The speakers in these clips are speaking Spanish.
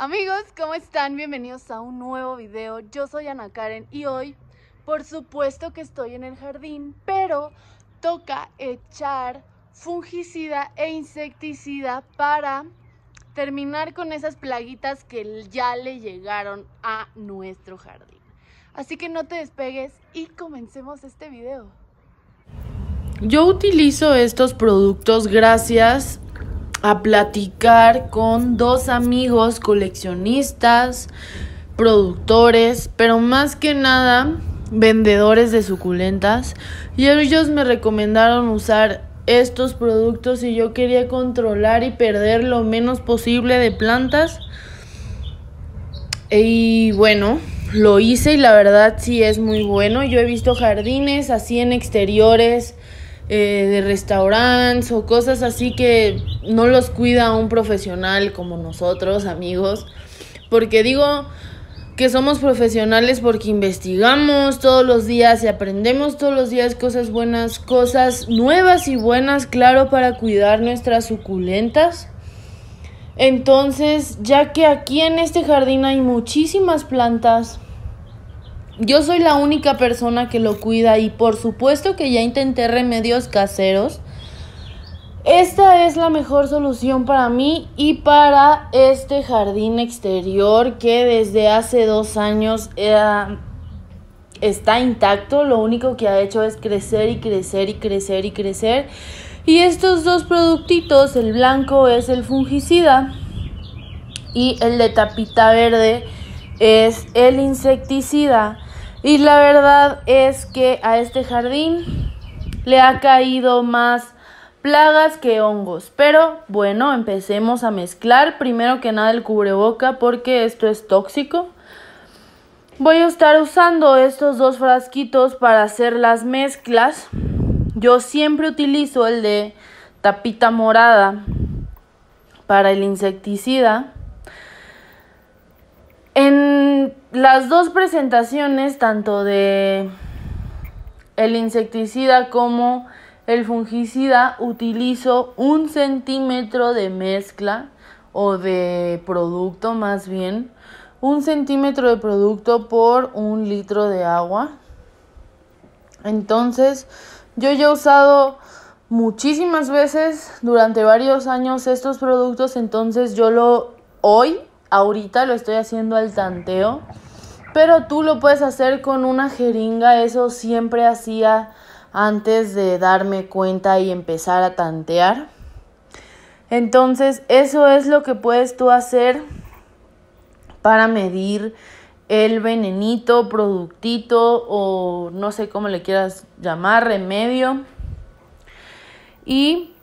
Amigos, ¿cómo están? Bienvenidos a un nuevo video. Yo soy Ana Karen y hoy, por supuesto que estoy en el jardín, pero toca echar fungicida e insecticida para terminar con esas plaguitas que ya le llegaron a nuestro jardín. Así que no te despegues y comencemos este video. Yo utilizo estos productos gracias a platicar con dos amigos coleccionistas, productores, pero más que nada vendedores de suculentas y ellos me recomendaron usar estos productos y yo quería controlar y perder lo menos posible de plantas y bueno lo hice y la verdad sí es muy bueno yo he visto jardines así en exteriores eh, de restaurantes o cosas así que no los cuida un profesional como nosotros, amigos, porque digo que somos profesionales porque investigamos todos los días y aprendemos todos los días cosas buenas, cosas nuevas y buenas, claro, para cuidar nuestras suculentas. Entonces, ya que aquí en este jardín hay muchísimas plantas, yo soy la única persona que lo cuida y por supuesto que ya intenté remedios caseros esta es la mejor solución para mí y para este jardín exterior que desde hace dos años eh, está intacto. Lo único que ha hecho es crecer y crecer y crecer y crecer. Y estos dos productitos, el blanco es el fungicida y el de tapita verde es el insecticida. Y la verdad es que a este jardín le ha caído más plagas que hongos. Pero bueno, empecemos a mezclar. Primero que nada el cubreboca porque esto es tóxico. Voy a estar usando estos dos frasquitos para hacer las mezclas. Yo siempre utilizo el de tapita morada para el insecticida. En las dos presentaciones, tanto de el insecticida como el fungicida utilizo un centímetro de mezcla o de producto más bien, un centímetro de producto por un litro de agua. Entonces, yo ya he usado muchísimas veces durante varios años estos productos, entonces yo lo hoy, ahorita lo estoy haciendo al tanteo, pero tú lo puedes hacer con una jeringa, eso siempre hacía antes de darme cuenta y empezar a tantear. Entonces, eso es lo que puedes tú hacer para medir el venenito, productito o no sé cómo le quieras llamar, remedio. Y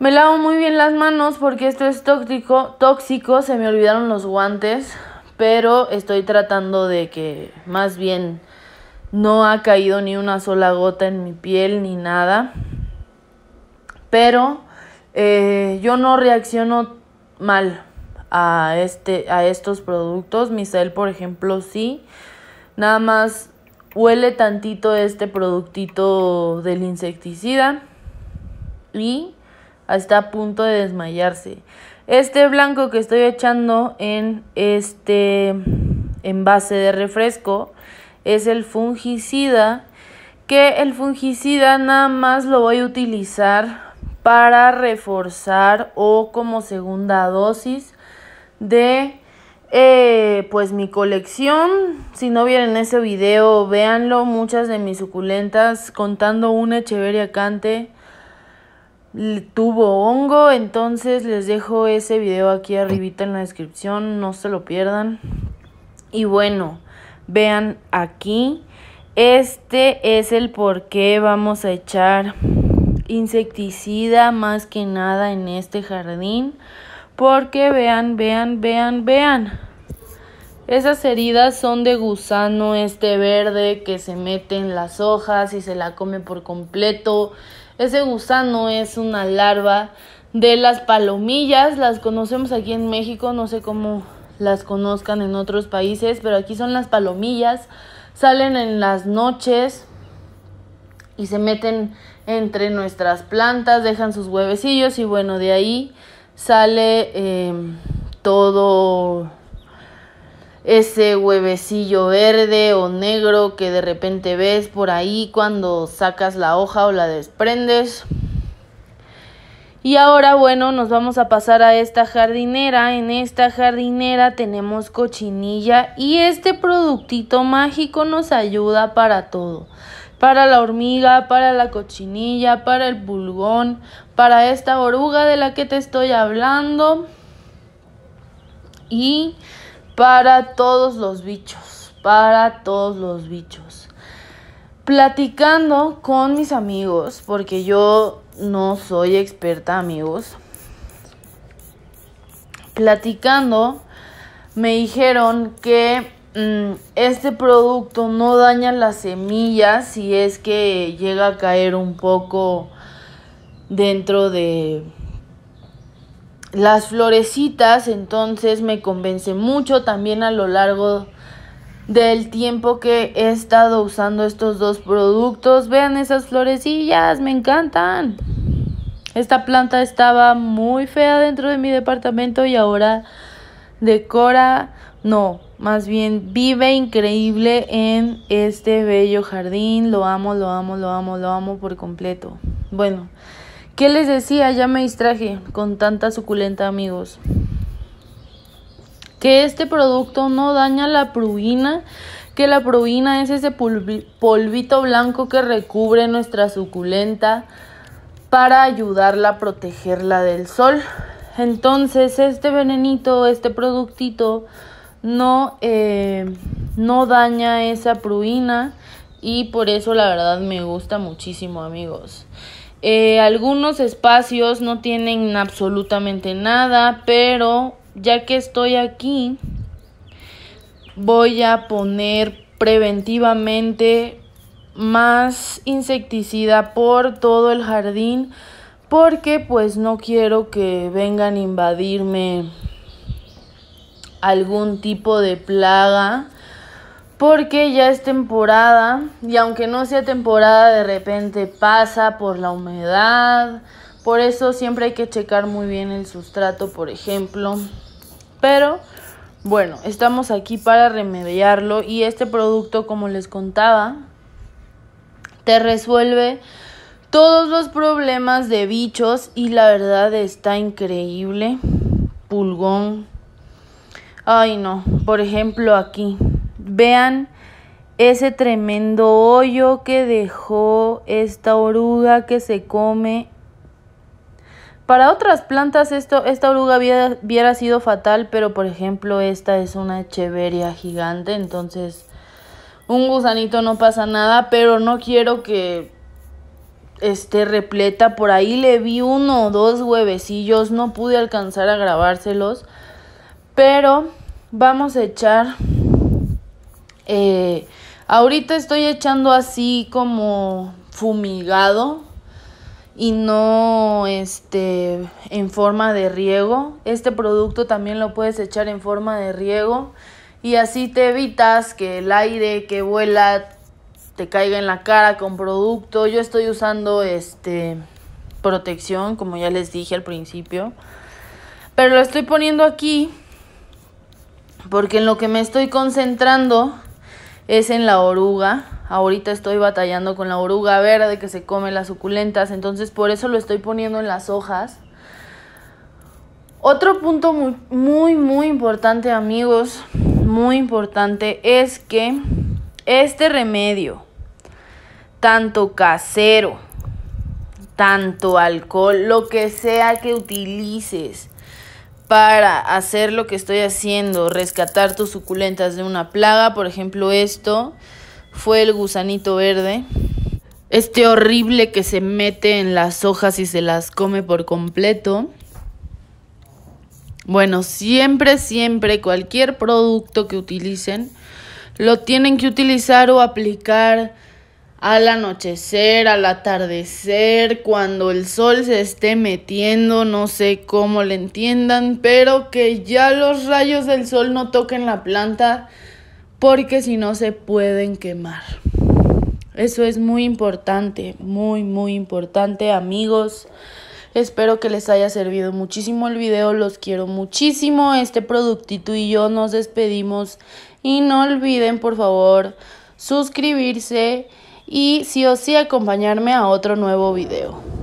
me lavo muy bien las manos porque esto es tóxico, tóxico, se me olvidaron los guantes, pero estoy tratando de que más bien no ha caído ni una sola gota en mi piel ni nada. Pero eh, yo no reacciono mal a, este, a estos productos. Mi por ejemplo, sí. Nada más huele tantito este productito del insecticida y está a punto de desmayarse. Este blanco que estoy echando en este envase de refresco es el fungicida, que el fungicida nada más lo voy a utilizar para reforzar o como segunda dosis de eh, pues mi colección. Si no vieron ese video, véanlo. Muchas de mis suculentas, contando una Echeveria cante, tuvo hongo. Entonces les dejo ese video aquí arribita en la descripción. No se lo pierdan. Y bueno. Vean aquí. Este es el por qué vamos a echar insecticida más que nada en este jardín. Porque vean, vean, vean, vean. Esas heridas son de gusano este verde que se mete en las hojas y se la come por completo. Ese gusano es una larva de las palomillas, las conocemos aquí en México, no sé cómo las conozcan en otros países, pero aquí son las palomillas, salen en las noches y se meten entre nuestras plantas, dejan sus huevecillos y bueno, de ahí sale em, todo ese huevecillo verde o negro que de repente ves por ahí cuando sacas la hoja o la desprendes. Y ahora, bueno, nos vamos a pasar a esta jardinera. En esta jardinera tenemos cochinilla y este productito mágico nos ayuda para todo. Para la hormiga, para la cochinilla, para el pulgón, para esta oruga de la que te estoy hablando y para todos los bichos, para todos los bichos. Platicando con mis amigos, porque yo no soy experta, amigos. Platicando, me dijeron que mm, este producto no daña las semillas si es que llega a caer un poco dentro de las florecitas. Entonces me convence mucho también a lo largo del tiempo que he estado usando estos dos productos. Vean esas florecillas, me encantan. Esta planta estaba muy fea dentro de mi departamento y ahora decora, no, más bien vive increíble en este bello jardín. Lo amo, lo amo, lo amo, lo amo por completo. Bueno, ¿qué les decía? Ya me distraje con tanta suculenta, amigos que este producto no daña la pruina, que la pruina es ese polvito blanco que recubre nuestra suculenta para ayudarla a protegerla del sol. Entonces este venenito, este productito no, eh, no daña esa pruina y por eso la verdad me gusta muchísimo amigos. Eh, algunos espacios no tienen absolutamente nada, pero ya que estoy aquí, voy a poner preventivamente más insecticida por todo el jardín porque pues no quiero que vengan a invadirme algún tipo de plaga porque ya es temporada y aunque no sea temporada de repente pasa por la humedad por eso siempre hay que checar muy bien el sustrato, por ejemplo. Pero bueno, estamos aquí para remediarlo y este producto, como les contaba, te resuelve todos los problemas de bichos y la verdad está increíble. Pulgón. Ay no, por ejemplo aquí. Vean ese tremendo hoyo que dejó esta oruga que se come para otras plantas esto, esta oruga hubiera, sido fatal, pero por ejemplo esta es una echeveria gigante, entonces un gusanito no pasa nada, pero no quiero que esté repleta. Por ahí le vi uno o dos huevecillos, no pude alcanzar a grabárselos, pero vamos a echar... Eh, ahorita estoy echando así como fumigado y no este en forma de riego. Este producto también lo puedes echar en forma de riego y así te evitas que el aire que vuela te caiga en la cara con producto. Yo estoy usando este protección, como ya les dije al principio. Pero lo estoy poniendo aquí porque en lo que me estoy concentrando es en la oruga. Ahorita estoy batallando con la oruga verde que se come las suculentas, entonces por eso lo estoy poniendo en las hojas. Otro punto muy, muy, muy importante amigos, muy importante es que este remedio, tanto casero, tanto alcohol, lo que sea que utilices, para hacer lo que estoy haciendo, rescatar tus suculentas de una plaga, por ejemplo esto fue el gusanito verde, este horrible que se mete en las hojas y se las come por completo. Bueno, siempre, siempre, cualquier producto que utilicen, lo tienen que utilizar o aplicar al anochecer, al atardecer, cuando el sol se esté metiendo, no sé cómo le entiendan, pero que ya los rayos del sol no toquen la planta porque si no se pueden quemar. Eso es muy importante, muy, muy importante, amigos. Espero que les haya servido muchísimo el video, los quiero muchísimo. Este productito y yo nos despedimos y no olviden, por favor, suscribirse y sí o sí acompañarme a otro nuevo video.